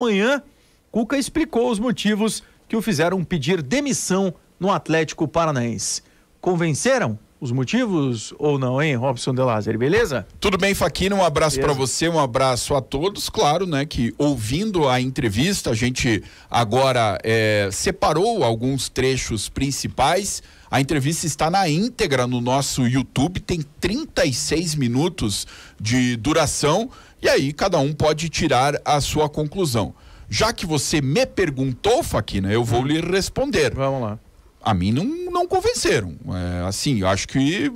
Amanhã, Cuca explicou os motivos que o fizeram pedir demissão no Atlético Paranaense. Convenceram? os motivos ou não, hein, Robson De Lázaro, beleza? Tudo bem, Faquina, um abraço para você, um abraço a todos. Claro, né, que ouvindo a entrevista, a gente agora é, separou alguns trechos principais. A entrevista está na íntegra no nosso YouTube, tem 36 minutos de duração. E aí cada um pode tirar a sua conclusão. Já que você me perguntou, Faquina, eu vou hum. lhe responder. Vamos lá. A mim não, não convenceram. É, assim, eu acho que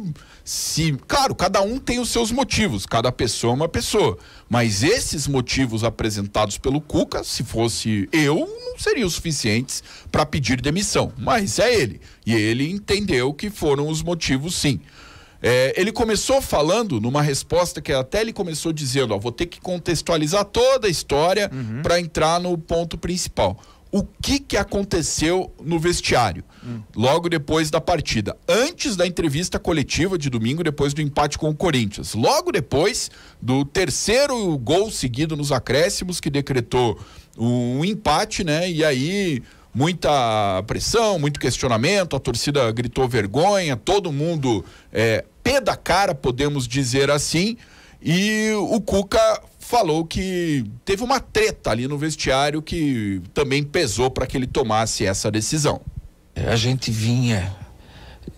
se, claro, cada um tem os seus motivos, cada pessoa é uma pessoa, mas esses motivos apresentados pelo Cuca, se fosse eu, não seriam suficientes para pedir demissão, mas é ele, e ele entendeu que foram os motivos sim. É, ele começou falando numa resposta que até ele começou dizendo: ó, vou ter que contextualizar toda a história uhum. para entrar no ponto principal. O que, que aconteceu no vestiário uhum. logo depois da partida? Antes da entrevista coletiva de domingo, depois do empate com o Corinthians. Logo depois do terceiro gol seguido nos acréscimos, que decretou um empate, né? E aí muita pressão, muito questionamento, a torcida gritou vergonha, todo mundo é, pé da cara, podemos dizer assim, e o Cuca falou que teve uma treta ali no vestiário que também pesou para que ele tomasse essa decisão. É, a gente vinha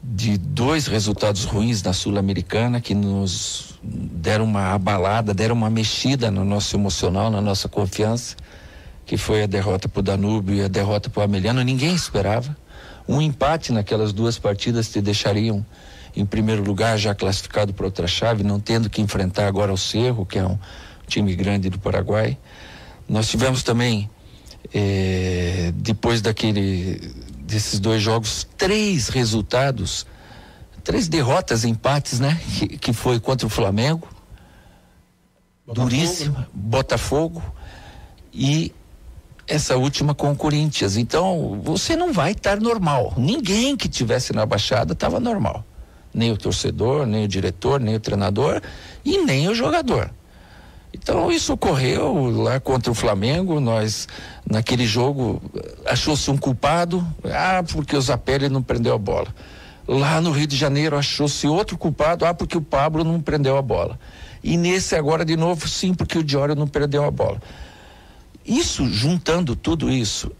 de dois resultados ruins na Sul-Americana que nos deram uma abalada, deram uma mexida no nosso emocional, na nossa confiança, que foi a derrota para o Danúbio e a derrota para o Ameliano. Ninguém esperava. Um empate naquelas duas partidas te deixariam em primeiro lugar, já classificado para outra chave, não tendo que enfrentar agora o Cerro, que é um time grande do Paraguai. Nós tivemos também, eh, depois daquele, desses dois jogos, três resultados, três derrotas, empates, né? Que, que foi contra o Flamengo, Botafogo. duríssima, né? Botafogo e essa última com o Corinthians. Então, você não vai estar normal. Ninguém que tivesse na baixada estava normal nem o torcedor, nem o diretor, nem o treinador e nem o jogador. Então isso ocorreu lá contra o Flamengo, nós naquele jogo eh, achou-se um culpado, ah, porque o Zapelli não prendeu a bola. Lá no Rio de Janeiro achou-se outro culpado, ah, porque o Pablo não prendeu a bola. E nesse agora de novo, sim, porque o Diório não perdeu a bola. Isso, juntando tudo isso,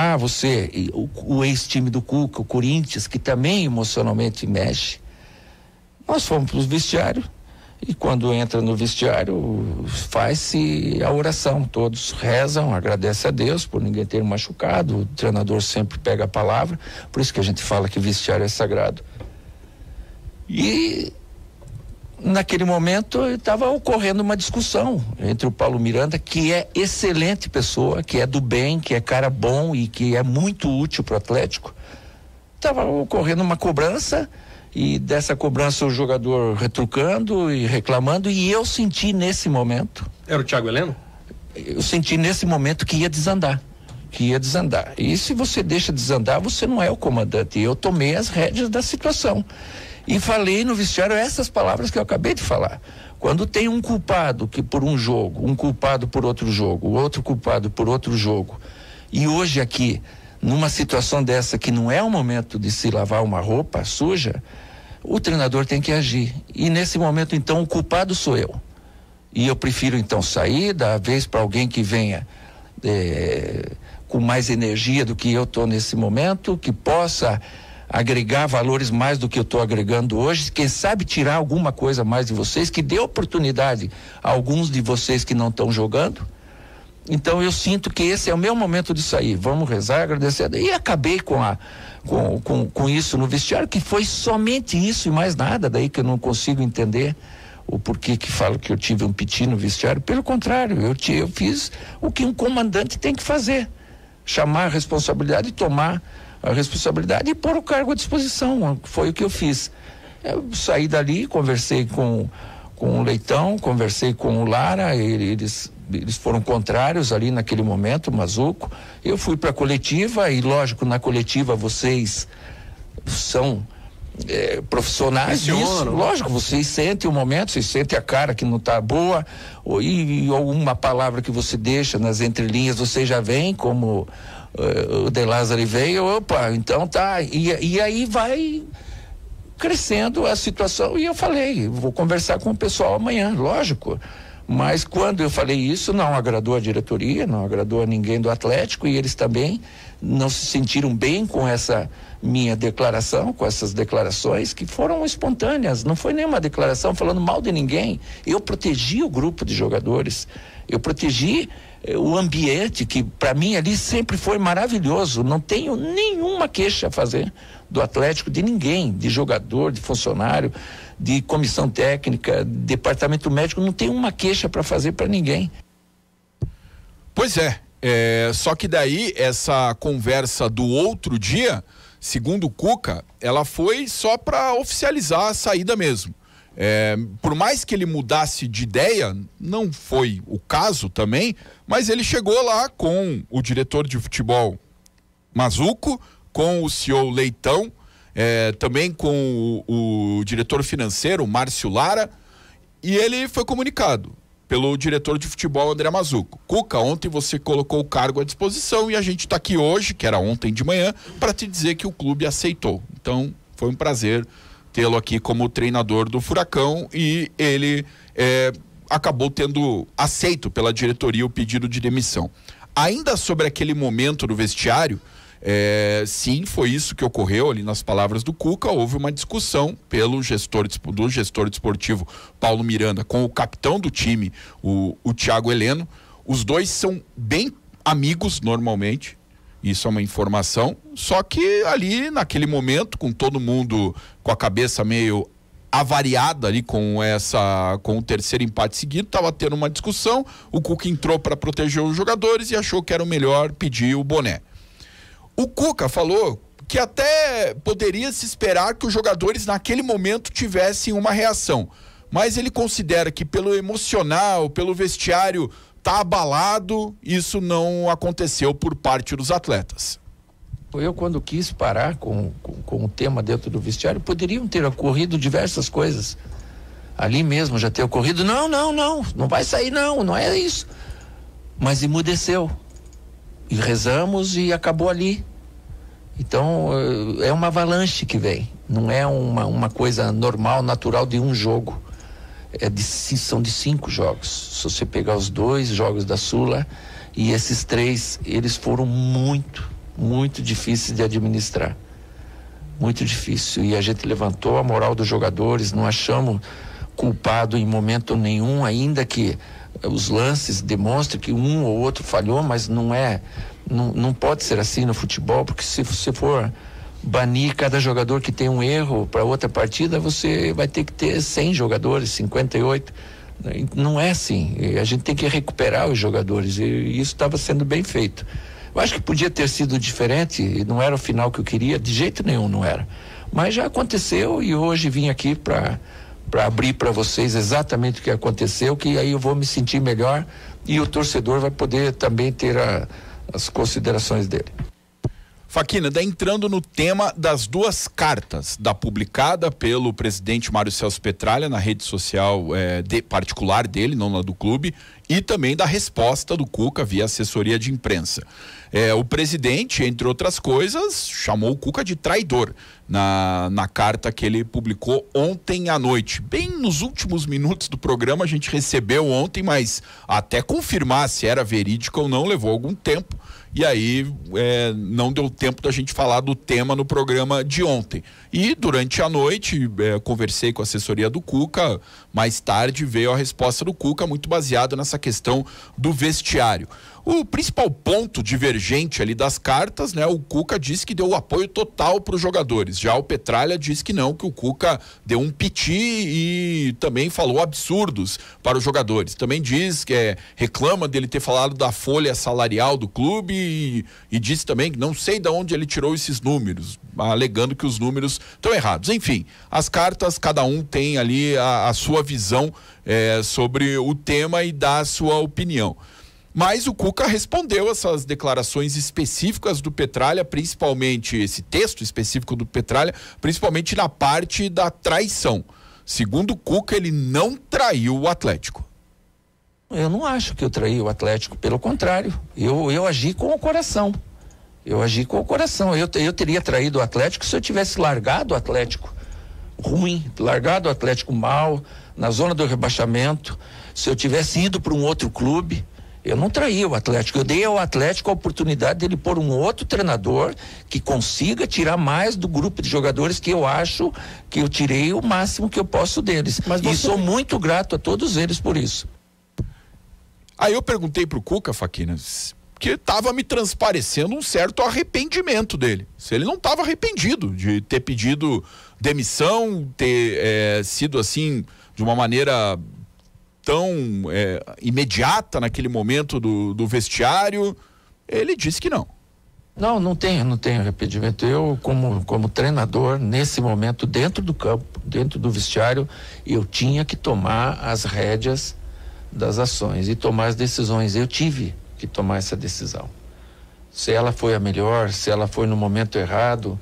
ah, você, o, o ex-time do Cuca, o Corinthians, que também emocionalmente mexe. Nós fomos para o vestiário e quando entra no vestiário faz-se a oração, todos rezam, agradece a Deus por ninguém ter machucado, o treinador sempre pega a palavra, por isso que a gente fala que vestiário é sagrado. E naquele momento estava ocorrendo uma discussão entre o Paulo Miranda, que é excelente pessoa, que é do bem, que é cara bom e que é muito útil para o Atlético. Estava ocorrendo uma cobrança e dessa cobrança o jogador retrucando e reclamando e eu senti nesse momento. Era o Thiago Heleno? Eu senti nesse momento que ia desandar que ia desandar. E se você deixa desandar, você não é o comandante. Eu tomei as rédeas da situação. E falei no vestiário essas palavras que eu acabei de falar. Quando tem um culpado que por um jogo, um culpado por outro jogo, outro culpado por outro jogo, e hoje aqui, numa situação dessa que não é o momento de se lavar uma roupa suja, o treinador tem que agir. E nesse momento, então, o culpado sou eu. E eu prefiro então sair, dar a vez para alguém que venha é, com mais energia do que eu estou nesse momento, que possa agregar valores mais do que eu estou agregando hoje, quem sabe tirar alguma coisa mais de vocês, que dê oportunidade a alguns de vocês que não estão jogando. Então eu sinto que esse é o meu momento de sair. Vamos rezar, agradecer. E acabei com, a, com, com, com isso no vestiário, que foi somente isso e mais nada, daí que eu não consigo entender o porquê que falo que eu tive um piti no vestiário. Pelo contrário, eu, te, eu fiz o que um comandante tem que fazer: chamar a responsabilidade e tomar a responsabilidade e pôr o cargo à disposição. Foi o que eu fiz. Eu saí dali, conversei com, com o Leitão, conversei com o Lara, eles, eles foram contrários ali naquele momento, Mazuco. Eu fui para a coletiva e, lógico, na coletiva vocês são. É, profissionais disso, lógico, vocês sentem o momento, vocês sentem a cara que não está boa, ou, e, ou uma palavra que você deixa nas entrelinhas, você já vem como eh, o De Lázaro veio, opa, então tá. E, e aí vai crescendo a situação. E eu falei, vou conversar com o pessoal amanhã, lógico. Mas quando eu falei isso, não agradou a diretoria, não agradou a ninguém do Atlético e eles também não se sentiram bem com essa minha declaração, com essas declarações que foram espontâneas, não foi nenhuma declaração falando mal de ninguém. Eu protegi o grupo de jogadores, eu protegi é, o ambiente que para mim ali sempre foi maravilhoso. Não tenho nenhuma queixa a fazer do Atlético de ninguém, de jogador, de funcionário, de comissão técnica, departamento médico. Não tenho uma queixa para fazer para ninguém. Pois é, é, só que daí essa conversa do outro dia, segundo o Cuca, ela foi só para oficializar a saída mesmo. É, por mais que ele mudasse de ideia, não foi o caso também, mas ele chegou lá com o diretor de futebol Mazuco, com o CEO Leitão, é, também com o, o diretor financeiro Márcio Lara, e ele foi comunicado pelo diretor de futebol André Mazuco. Cuca, ontem você colocou o cargo à disposição e a gente está aqui hoje, que era ontem de manhã, para te dizer que o clube aceitou. Então, foi um prazer tê-lo aqui como treinador do Furacão e ele é, acabou tendo aceito pela diretoria o pedido de demissão. Ainda sobre aquele momento do vestiário, é, sim, foi isso que ocorreu ali nas palavras do Cuca. Houve uma discussão pelo gestor do gestor desportivo Paulo Miranda com o capitão do time, o, o Thiago Heleno. Os dois são bem amigos normalmente. Isso é uma informação. Só que ali, naquele momento, com todo mundo com a cabeça meio avariada ali com essa com o terceiro empate seguido, estava tendo uma discussão, o Cuca entrou para proteger os jogadores e achou que era o melhor pedir o boné. O Cuca falou que até poderia se esperar que os jogadores naquele momento tivessem uma reação, mas ele considera que pelo emocional, pelo vestiário está abalado, isso não aconteceu por parte dos atletas. Eu, quando quis parar com, com, com o tema dentro do vestiário, poderiam ter ocorrido diversas coisas. Ali mesmo já ter ocorrido, não, não, não, não vai sair, não, não é isso. Mas emudeceu. E rezamos e acabou ali. Então, eh, é uma avalanche que vem. Não é uma, uma coisa normal, natural de um jogo é de, são de cinco jogos. Se você pegar os dois jogos da Sula e esses três, eles foram muito, muito difíceis de administrar. Muito difícil. E a gente levantou a moral dos jogadores, não achamos culpado em momento nenhum, ainda que eh, os lances demonstrem que um ou outro falhou, mas não é, não, não pode ser assim no futebol, porque se você for banir cada jogador que tem um erro para outra partida, você vai ter que ter 100 jogadores, 58. Não é assim. A gente tem que recuperar os jogadores e isso estava sendo bem feito. Eu acho que podia ter sido diferente, não era o final que eu queria, de jeito nenhum não era. Mas já aconteceu e hoje vim aqui para para abrir para vocês exatamente o que aconteceu, que aí eu vou me sentir melhor e o torcedor vai poder também ter a, as considerações dele. Faquina, daí entrando no tema das duas cartas, da publicada pelo presidente Mário Celso Petralha na rede social é, de, particular dele, não na do clube, e também da resposta do Cuca via assessoria de imprensa. É, o presidente, entre outras coisas, chamou o Cuca de traidor na, na carta que ele publicou ontem à noite. Bem nos últimos minutos do programa, a gente recebeu ontem, mas até confirmar se era verídica ou não levou algum tempo. E aí é, não deu tempo da gente falar do tema no programa de ontem. E durante a noite é, conversei com a assessoria do Cuca. Mais tarde veio a resposta do Cuca, muito baseado nessa questão do vestiário. O principal ponto divergente ali das cartas, né? O Cuca disse que deu o apoio total para os jogadores. Já o Petralha disse que não, que o Cuca deu um piti e também falou absurdos para os jogadores. Também diz que é, reclama dele ter falado da folha salarial do clube e, e disse também que não sei de onde ele tirou esses números, alegando que os números estão errados. Enfim, as cartas, cada um tem ali a, a sua visão é, sobre o tema e dá a sua opinião. Mas o Cuca respondeu essas declarações específicas do Petralha, principalmente esse texto específico do Petralha, principalmente na parte da traição. Segundo o Cuca, ele não traiu o Atlético. Eu não acho que eu traí o Atlético, pelo contrário, eu, eu agi com o coração. Eu agi com o coração. Eu, eu teria traído o Atlético se eu tivesse largado o Atlético ruim, largado o Atlético mal, na zona do rebaixamento, se eu tivesse ido para um outro clube. Eu não traí o Atlético. Eu dei ao Atlético a oportunidade dele pôr um outro treinador que consiga tirar mais do grupo de jogadores que eu acho que eu tirei o máximo que eu posso deles. Mas e sou muito grato a todos eles por isso. Aí eu perguntei pro Cuca, Faquinas que estava me transparecendo um certo arrependimento dele. Se ele não estava arrependido de ter pedido demissão, ter é, sido assim de uma maneira tão é, imediata naquele momento do, do vestiário, ele disse que não. Não, não tenho, não tenho arrependimento. Eu, como, como treinador, nesse momento, dentro do campo, dentro do vestiário, eu tinha que tomar as rédeas das ações e tomar as decisões. Eu tive que tomar essa decisão. Se ela foi a melhor, se ela foi no momento errado,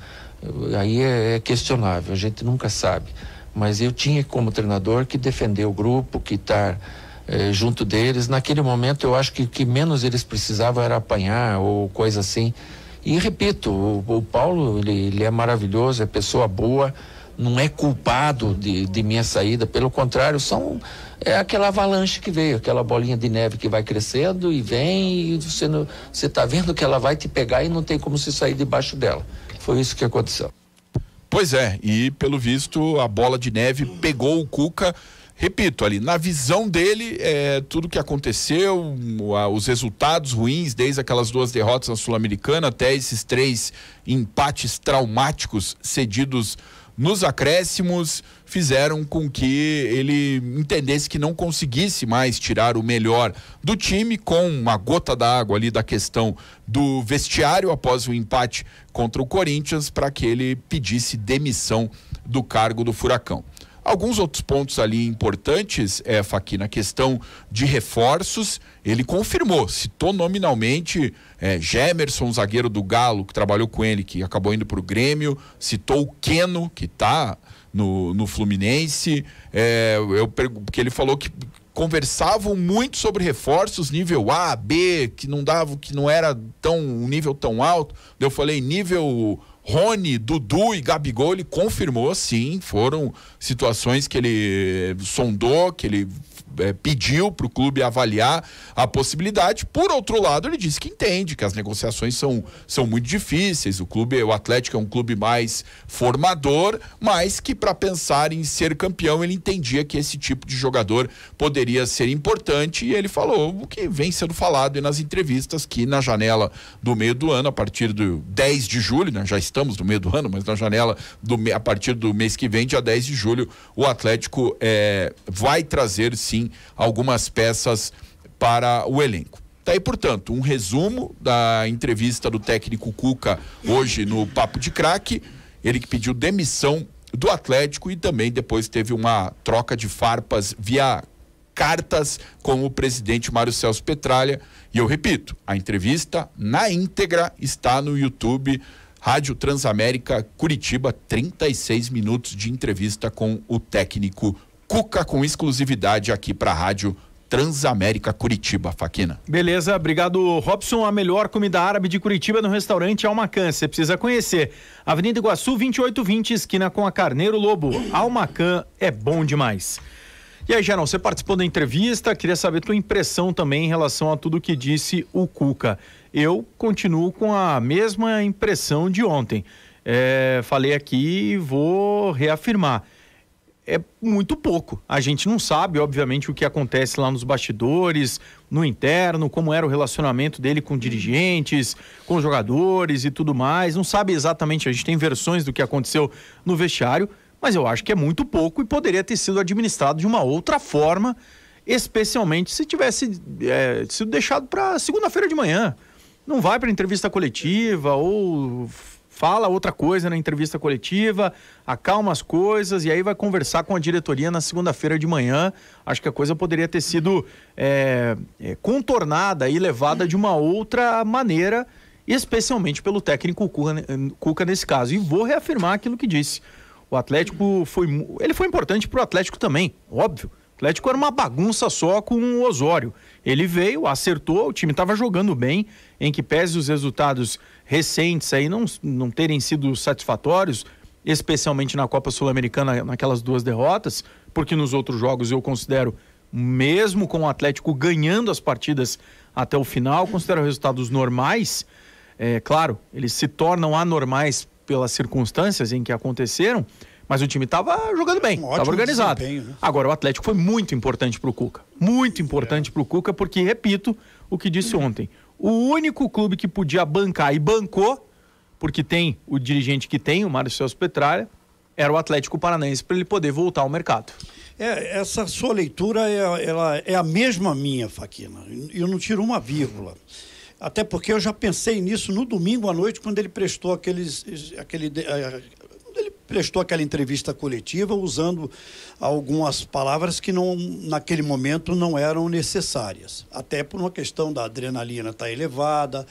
aí é, é questionável, a gente nunca sabe. Mas eu tinha como treinador que defender o grupo, que estar eh, junto deles. Naquele momento, eu acho que que menos eles precisavam era apanhar ou coisa assim. E repito, o, o Paulo, ele, ele é maravilhoso, é pessoa boa não é culpado de, de minha saída, pelo contrário, são é aquela avalanche que veio, aquela bolinha de neve que vai crescendo e vem e você não, você tá vendo que ela vai te pegar e não tem como se sair debaixo dela. Foi isso que aconteceu. Pois é, e pelo visto a bola de neve pegou o Cuca repito ali, na visão dele, é, tudo que aconteceu, os resultados ruins, desde aquelas duas derrotas na Sul-Americana até esses três empates traumáticos cedidos nos acréscimos fizeram com que ele entendesse que não conseguisse mais tirar o melhor do time com uma gota d'água ali da questão do vestiário após o empate contra o Corinthians para que ele pedisse demissão do cargo do Furacão. Alguns outros pontos ali importantes, é, na questão de reforços, ele confirmou, citou nominalmente é, Gemerson, zagueiro do Galo, que trabalhou com ele, que acabou indo para o Grêmio, citou o Keno, que está no, no Fluminense, é, eu, porque ele falou que conversavam muito sobre reforços nível A, B, que não dava, que não era tão um nível tão alto. Eu falei nível Rony, Dudu e Gabigol, ele confirmou, sim, foram situações que ele eh, sondou, que ele é, pediu para o clube avaliar a possibilidade. Por outro lado, ele disse que entende que as negociações são, são muito difíceis. O clube, o Atlético é um clube mais formador, mas que para pensar em ser campeão, ele entendia que esse tipo de jogador poderia ser importante. E ele falou o que vem sendo falado nas entrevistas que na janela do meio do ano, a partir do 10 de julho, né, já está estamos no meio do ano, mas na janela do, a partir do mês que vem, dia 10 de julho, o Atlético é, vai trazer sim algumas peças para o elenco. Tá aí, portanto, um resumo da entrevista do técnico Cuca hoje no Papo de Craque. Ele que pediu demissão do Atlético e também depois teve uma troca de farpas via cartas com o presidente Mário Celso Petralha. E eu repito, a entrevista na íntegra está no YouTube Rádio Transamérica Curitiba, 36 minutos de entrevista com o técnico Cuca, com exclusividade aqui para a Rádio Transamérica Curitiba, Faquina. Beleza, obrigado Robson. A melhor comida árabe de Curitiba no restaurante Almacan. É você precisa conhecer. Avenida Iguaçu 2820, esquina com a Carneiro Lobo. Almacan é bom demais. E aí, Geral, você participou da entrevista, queria saber tua impressão também em relação a tudo que disse o Cuca eu continuo com a mesma impressão de ontem. É, falei aqui e vou reafirmar. É muito pouco. A gente não sabe, obviamente, o que acontece lá nos bastidores, no interno, como era o relacionamento dele com dirigentes, com jogadores e tudo mais. Não sabe exatamente, a gente tem versões do que aconteceu no vestiário, mas eu acho que é muito pouco e poderia ter sido administrado de uma outra forma especialmente se tivesse é, sido deixado para segunda-feira de manhã não vai para entrevista coletiva ou fala outra coisa na entrevista coletiva, acalma as coisas e aí vai conversar com a diretoria na segunda-feira de manhã. Acho que a coisa poderia ter sido é, é contornada e levada de uma outra maneira, especialmente pelo técnico né, Cuca nesse caso. E vou reafirmar aquilo que disse. O Atlético foi. Ele foi importante para o Atlético também, óbvio. Atlético era uma bagunça só com o Osório. Ele veio, acertou, o time estava jogando bem, em que pese os resultados recentes aí não, não terem sido satisfatórios, especialmente na Copa Sul-Americana, naquelas duas derrotas, porque nos outros jogos eu considero, mesmo com o Atlético ganhando as partidas até o final, considero resultados normais. É claro, eles se tornam anormais pelas circunstâncias em que aconteceram, mas o time estava jogando bem, estava organizado. Né? Agora, o Atlético foi muito importante para o Cuca. Muito importante é. para o Cuca, porque, repito o que disse ontem: o único clube que podia bancar e bancou, porque tem o dirigente que tem, o Mário Celso Petralha, era o Atlético Paranaense para ele poder voltar ao mercado. É, essa sua leitura é, ela é a mesma minha, Faquina. Eu não tiro uma vírgula. Até porque eu já pensei nisso no domingo à noite, quando ele prestou aqueles, aquele, eh, prestou aquela entrevista coletiva usando algumas palavras que não, naquele momento não eram necessárias. Até por uma questão da adrenalina estar tá elevada,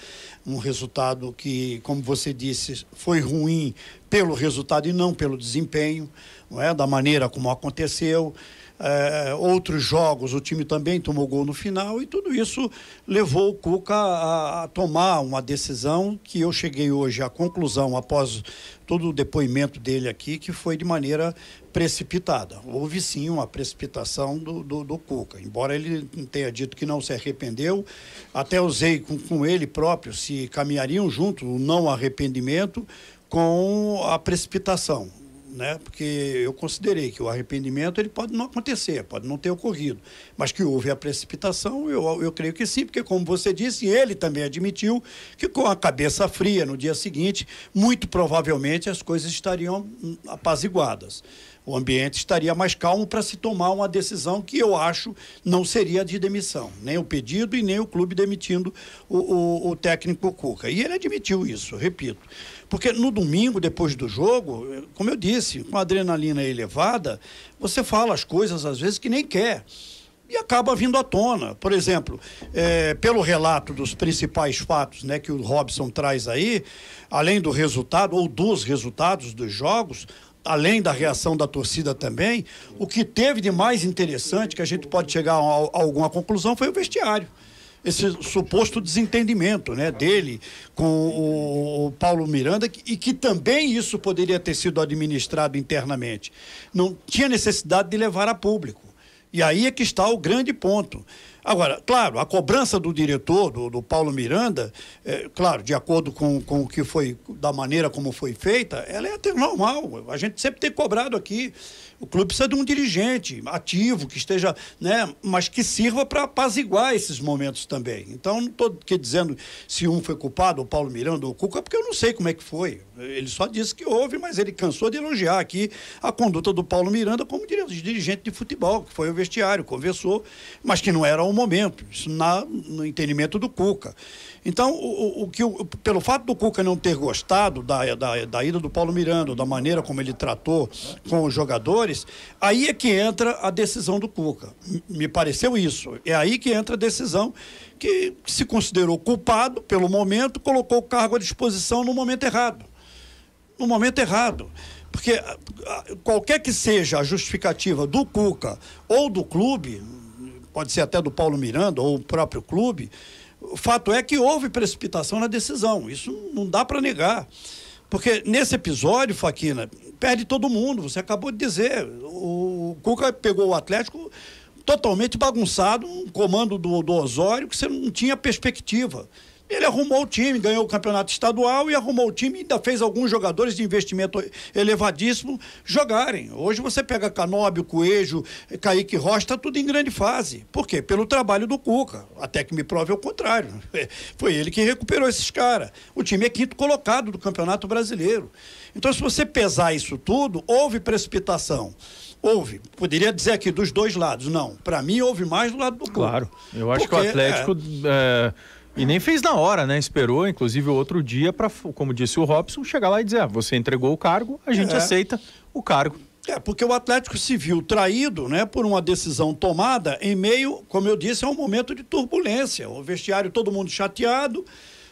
um resultado que, como você disse, foi ruim pelo resultado e não pelo desempenho, não é? da maneira como aconteceu é, outros jogos, o time também tomou gol no final e tudo isso levou o Cuca a, a, tomar uma decisão que eu cheguei hoje à conclusão, após todo o depoimento dele aqui, que foi de maneira precipitada. Houve sim uma precipitação do, do, do Cuca, embora ele tenha dito que não se arrependeu, até usei com, com ele próprio se caminhariam junto o não arrependimento com a precipitação né? Porque eu considerei que o arrependimento ele pode não acontecer, pode não ter ocorrido, mas que houve a precipitação, eu, eu creio que sim, porque como você disse, ele também admitiu que com a cabeça fria no dia seguinte, muito provavelmente as coisas estariam hum, apaziguadas o ambiente estaria mais calmo para se tomar uma decisão que eu acho não seria de demissão, nem o pedido e nem o clube demitindo o, o, o técnico Cuca. E ele admitiu isso, repito. Porque no domingo, depois do jogo, como eu disse, com a adrenalina elevada, você fala as coisas às vezes que nem quer e acaba vindo à tona. Por exemplo, é, pelo relato dos principais fatos né, que o Robson traz aí, além do resultado ou dos resultados dos jogos, além da reação da torcida também, o que teve de mais interessante, que a gente pode chegar a, alguma conclusão, foi o vestiário esse suposto desentendimento né, dele com o, Paulo Miranda e que também isso poderia ter sido administrado internamente. Não tinha necessidade de levar a público. E aí é que está o grande ponto. Agora, claro, a cobrança do diretor, do, do Paulo Miranda, é, claro, de acordo com, com o que foi, da maneira como foi feita, ela é até normal. A gente sempre tem cobrado aqui. O clube precisa de um dirigente ativo, que esteja, né, mas que sirva para apaziguar esses momentos também. Então, não estou dizendo se um foi culpado, o Paulo Miranda ou o Cuca, porque eu não sei como é que foi. Ele só disse que houve, mas ele cansou de elogiar aqui a conduta do Paulo Miranda como dirigente de futebol, que foi ao vestiário, conversou, mas que não era o momento, isso na, no entendimento do Cuca. Então, o, o que o, pelo fato do Cuca não ter gostado da, da, da ida do Paulo Miranda, da maneira como ele tratou com os jogadores, aí é que entra a decisão do Cuca. Me pareceu isso. É aí que entra a decisão que se considerou culpado pelo momento, colocou o cargo à disposição no momento errado. No momento errado. Porque qualquer que seja a justificativa do Cuca ou do clube, pode ser até do Paulo Miranda ou o próprio clube. O fato é que houve precipitação na decisão, isso não dá para negar. Porque nesse episódio, Faquina, perde todo mundo, você acabou de dizer. O Cuca pegou o Atlético totalmente bagunçado, um comando do, do Osório que você não tinha perspectiva. Ele arrumou o time, ganhou o campeonato estadual e arrumou o time, ainda fez alguns jogadores de investimento elevadíssimo jogarem. Hoje você pega Canóbio, Coelho, Kaique Rocha, tá tudo em grande fase. Por quê? Pelo trabalho do Cuca. Até que me prove o contrário. Foi ele que recuperou esses caras. O time é quinto colocado do Campeonato Brasileiro. Então, se você pesar isso tudo, houve precipitação. Houve. Poderia dizer aqui dos dois lados. Não. Para mim, houve mais do lado do Cuca. Claro. Eu acho Porque, que o Atlético. É... É e nem fez na hora, né? Esperou, inclusive, outro dia para, como disse o Robson, chegar lá e dizer: ah, você entregou o cargo, a gente é. aceita o cargo. É, porque o Atlético se viu traído né, por uma decisão tomada em meio, como eu disse, a um momento de turbulência. O vestiário, todo mundo chateado,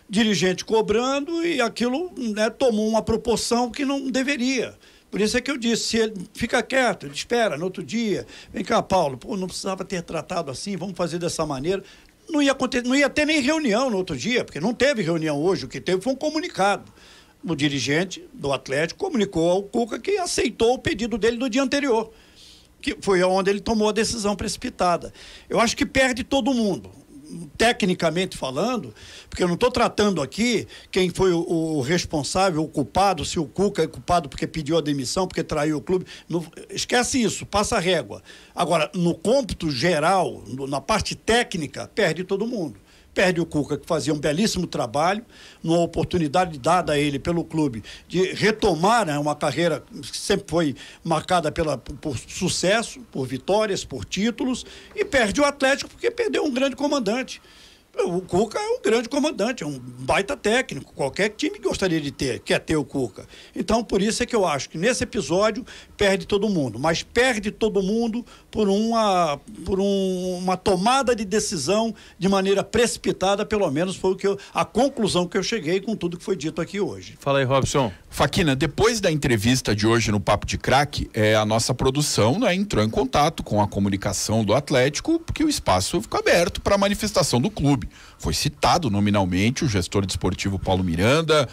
dirigente cobrando, e aquilo né, tomou uma proporção que não deveria. Por isso é que eu disse, se ele fica quieto, ele espera no outro dia, vem cá, Paulo, pô, não precisava ter tratado assim, vamos fazer dessa maneira não ia, acontecer, não ia ter nem reunião no outro dia, porque não teve reunião hoje, o que teve foi um comunicado. O dirigente do Atlético comunicou ao Cuca que aceitou o pedido dele do dia anterior, que foi onde ele tomou a decisão precipitada. Eu acho que perde todo mundo tecnicamente falando, porque eu não estou tratando aqui quem foi o, o, responsável, o culpado, se o Cuca é culpado porque pediu a demissão, porque traiu o clube. esquece isso, passa a régua. Agora, no cômputo geral, no, na parte técnica, perde todo mundo perde o Cuca, que fazia um belíssimo trabalho, numa oportunidade dada a ele pelo clube de retomar né, uma carreira que sempre foi marcada pela, por sucesso, por vitórias, por títulos, e perde o Atlético porque perdeu um grande comandante. O Cuca é um grande comandante, é um baita técnico. Qualquer time gostaria de ter, quer ter o Cuca. Então, por isso é que eu acho que nesse episódio perde todo mundo, mas perde todo mundo por uma, por um, uma tomada de decisão de maneira precipitada, pelo menos foi o que eu, a conclusão que eu cheguei com tudo que foi dito aqui hoje. Fala aí, Robson. Faquina, depois da entrevista de hoje no Papo de Craque, é, a nossa produção né, entrou em contato com a comunicação do Atlético, porque o espaço ficou aberto para a manifestação do clube clube. Foi citado nominalmente o gestor desportivo Paulo Miranda,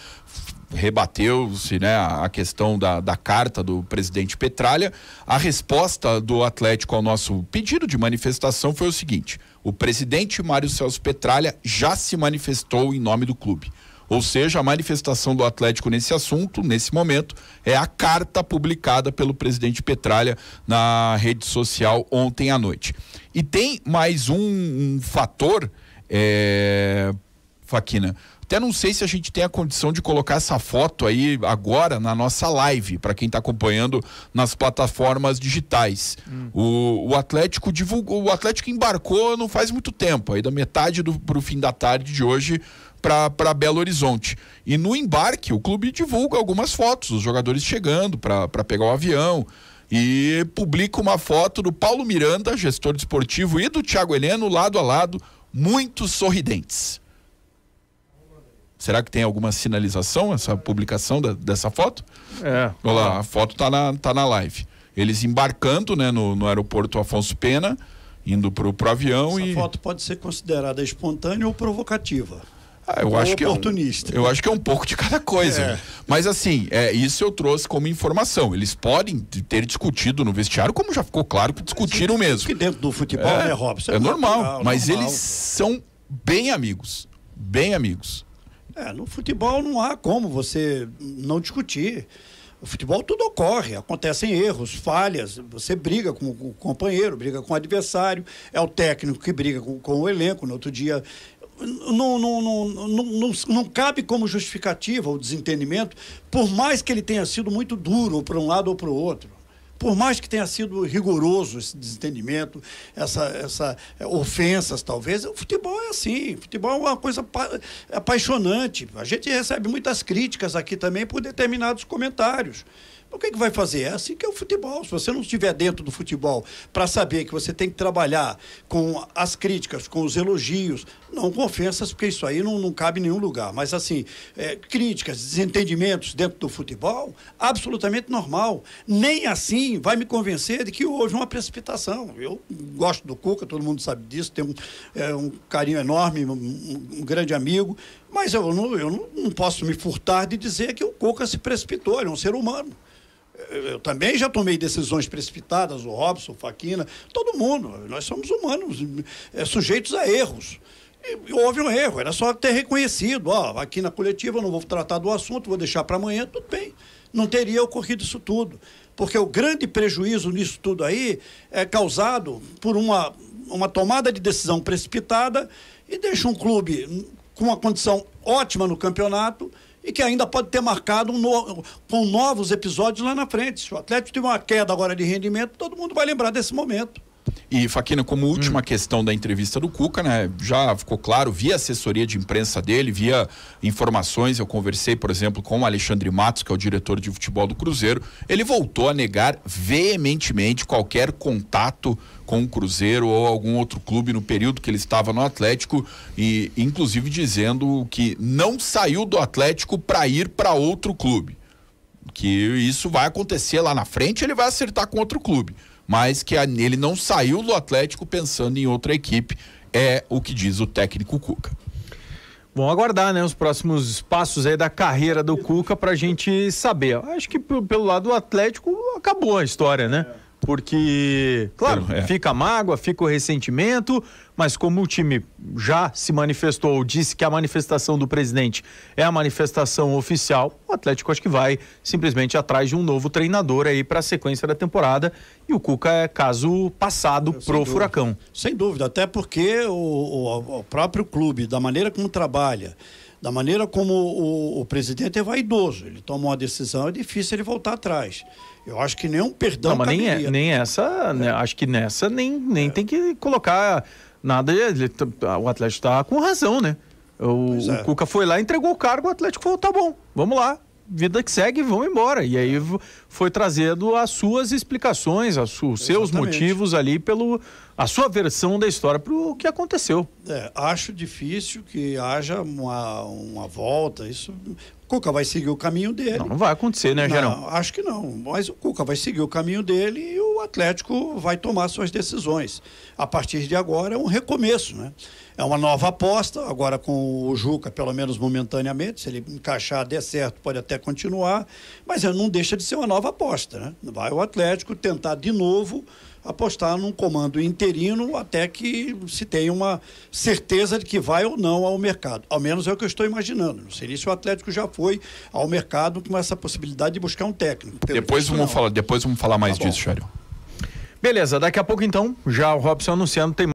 rebateu-se né, a questão da, da carta do presidente Petralha. A resposta do Atlético ao nosso pedido de manifestação foi o seguinte: o presidente Mário Celso Petralha já se manifestou em nome do clube. Ou seja, a manifestação do Atlético nesse assunto, nesse momento, é a carta publicada pelo presidente Petralha na rede social ontem à noite. E tem mais um, um fator é, Faquina. Até não sei se a gente tem a condição de colocar essa foto aí agora na nossa live, para quem está acompanhando nas plataformas digitais. Hum. O, o, Atlético divulgou, o Atlético embarcou não faz muito tempo, aí da metade para o fim da tarde de hoje para Belo Horizonte. E no embarque, o clube divulga algumas fotos, os jogadores chegando para pegar o avião e publica uma foto do Paulo Miranda, gestor desportivo, e do Thiago Heleno lado a lado muito sorridentes. Será que tem alguma sinalização essa publicação da, dessa foto? É. Olha lá, a foto tá na, tá na live. Eles embarcando né, no, no aeroporto Afonso Pena, indo pro, o avião Essa e. A foto pode ser considerada espontânea ou provocativa. Ah, eu, é acho que É um, eu acho que é um pouco de cada coisa. É. Mas assim, é, isso eu trouxe como informação. Eles podem ter discutido no vestiário, como já ficou claro que discutiram mesmo. Que dentro do futebol, é, né, Robson? É, normal, natural, mas normal. eles são bem amigos. Bem amigos. É, no futebol não há como você não discutir. O futebol tudo ocorre, acontecem erros, falhas, você briga com o companheiro, briga com o adversário, é o técnico que briga com, com o elenco. No outro dia não, não, não, não, não, cabe como justificativa o desentendimento, por mais que ele tenha sido muito duro para um lado ou para o outro. Por mais que tenha sido rigoroso esse desentendimento, essa, essa é, ofensas talvez, o futebol é assim. O futebol é uma coisa é apaixonante. A gente recebe muitas críticas aqui também por determinados comentários o que, é que vai fazer? É assim que é o futebol. Se você não estiver dentro do futebol para saber que você tem que trabalhar com as críticas, com os elogios, não com ofensas, porque isso aí não, não cabe em nenhum lugar. Mas, assim, é, críticas, desentendimentos dentro do futebol, absolutamente normal. Nem assim vai me convencer de que houve uma precipitação. Eu gosto do Cuca, todo mundo sabe disso, tenho um, é, um carinho enorme, um, um grande amigo. Mas eu, não, eu não, não posso me furtar de dizer que o Cuca se precipitou, ele é um ser humano eu também já tomei decisões precipitadas, o Robson, o Faquina, todo mundo. Nós somos humanos, é, sujeitos a erros. E houve um erro, era só ter reconhecido, ó, aqui na coletiva eu não vou tratar do assunto, vou deixar para amanhã, tudo bem. Não teria ocorrido isso tudo. Porque o grande prejuízo nisso tudo aí é causado por uma, uma tomada de decisão precipitada e deixa um clube com uma condição ótima no campeonato e que ainda pode ter marcado um no... com novos episódios lá na frente. Se o Atlético tiver uma queda agora de rendimento, todo mundo vai lembrar desse momento. E, Faquina, como última hum. questão da entrevista do Cuca, né? Já ficou claro, via assessoria de imprensa dele, via informações, eu conversei, por exemplo, com o Alexandre Matos, que é o diretor de futebol do Cruzeiro, ele voltou a negar veementemente qualquer contato com o Cruzeiro ou algum outro clube no período que ele estava no Atlético e inclusive dizendo que não saiu do Atlético para ir para outro clube. Que isso vai acontecer lá na frente, ele vai acertar com outro clube mas que ele não saiu do Atlético pensando em outra equipe, é o que diz o técnico Cuca. Bom, aguardar né, os próximos passos aí da carreira do Cuca para a gente saber. Acho que pelo lado do Atlético acabou a história, né? porque, claro, é. fica a mágoa, fica o ressentimento, mas como o time já se manifestou, disse que a manifestação do presidente é a manifestação oficial, o Atlético acho que vai simplesmente atrás de um novo treinador aí para a sequência da temporada e o Cuca é caso passado é, Eu, pro Furacão. Sem dúvida, até porque o, o, o, próprio clube, da maneira como trabalha, da maneira como o, o presidente é vaidoso, ele tomou uma decisão, é difícil ele voltar atrás. Eu acho que nem um perdão. Não, mas nem, é, nem essa, né, é. acho que nessa nem, nem é. tem que colocar nada. Ele, tá, o Atlético está com razão, né? O, é. o, Cuca foi lá, entregou o cargo, o Atlético falou: tá bom, vamos lá, vida que segue, vamos embora. E aí foi trazendo as suas explicações, os seus Exatamente. motivos ali pelo a sua versão da história para o que aconteceu. É, acho difícil que haja uma, uma volta. Isso Cuca vai seguir o caminho dele. Não, não vai acontecer, né, Gerão? Acho que não. Mas o Cuca vai seguir o caminho dele e o Atlético vai tomar suas decisões. A partir de agora é um recomeço, né? É uma nova aposta, agora com o Juca, pelo menos momentaneamente. Se ele encaixar, der certo, pode até continuar. Mas não deixa de ser uma nova nova aposta, né? Vai o Atlético tentar de novo apostar num comando interino até que se tenha uma certeza de que vai ou não ao mercado. Ao menos é o que eu estou imaginando. Não sei se o Atlético já foi ao mercado com essa possibilidade de buscar um técnico. Depois vamos, falar, depois vamos falar mais tá disso, Chério. Beleza, daqui a pouco então, já o Robson anunciando, tem